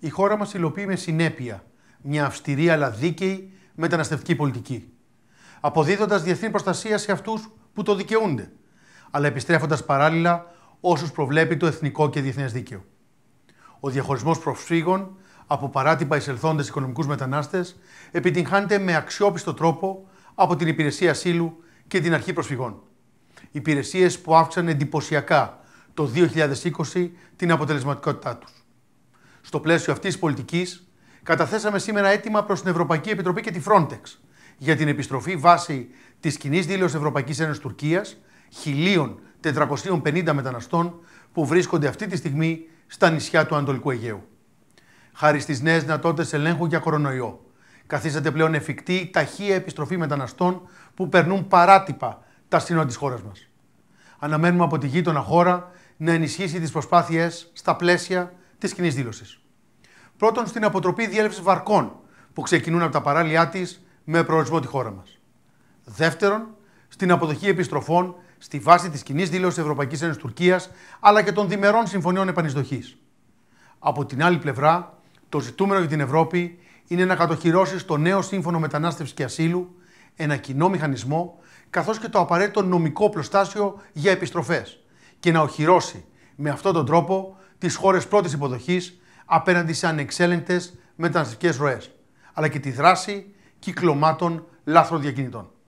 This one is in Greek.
η χώρα μας υλοποιεί με συνέπεια μια αυστηρή αλλά δίκαιη μεταναστευτική πολιτική. Αποδίδοντας διεθνή προστασία σε αυτούς που το δικαιούνται, αλλά επιστρέφοντας παράλληλα όσους προβλέπει το εθνικό και διεθνές δίκαιο. Ο διαχωρισμός προσφύγων από παράτυπα εισελθόντες οικονομικούς μετανάστες επιτυγχάνεται με αξιόπιστο τρόπο από την Υπηρεσία Ασύλου και την Αρχή Προσφυγών. Υπηρεσίες που αύξαν εντυπωσιακά το 2020 την αποτελεσματικότητά τους. Στο πλαίσιο αυτής της πολιτικής, καταθέσαμε σήμερα αίτημα προς την Ευρωπαϊκή Επιτροπή και τη Frontex για την επιστροφή βάσει της κοινή δήλωσης Ευρωπαϊκής Ένωσης Τουρκίας 1.450 μεταναστών που βρίσκονται αυτή τη στιγμή στα νησιά του Ανατολικού Αιγαίου. Χάρη στις νέες δυνατότητες ελέγχου για κορονοϊό, καθίσταται πλέον εφικτή η ταχεία επιστροφή μεταναστών που περνούν παράτυπα τα σύνορα της χώρας μας. Αναμένουμε από τη γείτονα χώρα να ενισχύσει τις προσπάθειε στα πλαίσια της κοινής δήλωσης. Πρώτον, στην αποτροπή διέλευσης βαρκών που ξεκινούν από τα παράλια της με προορισμό τη χώρα μας. Δεύτερον, στην αποδοχή επιστροφών στη βάση της κοινής δήλωσης Ευρωπαϊκής Ένωσης Τουρκίας αλλά και των διμερών συμφωνιών επανεισδοχής. Από την άλλη πλευρά, το ζητούμενο για την Ευρώπη είναι να κατοχυρώσει στο νέο σύμφωνο μετανάστευσης και ασύλου ένα κοινό μηχανισμό καθώς και το απαραίτητο νομικό προστάσιο για επιστροφές και να οχυρώσει με αυτόν τον τρόπο τις χώρες πρώτης υποδοχής απέναντι σε ανεξέλεγκτες μεταναστευτικές ροές, αλλά και τη δράση κυκλωμάτων λάθρων διακινητών.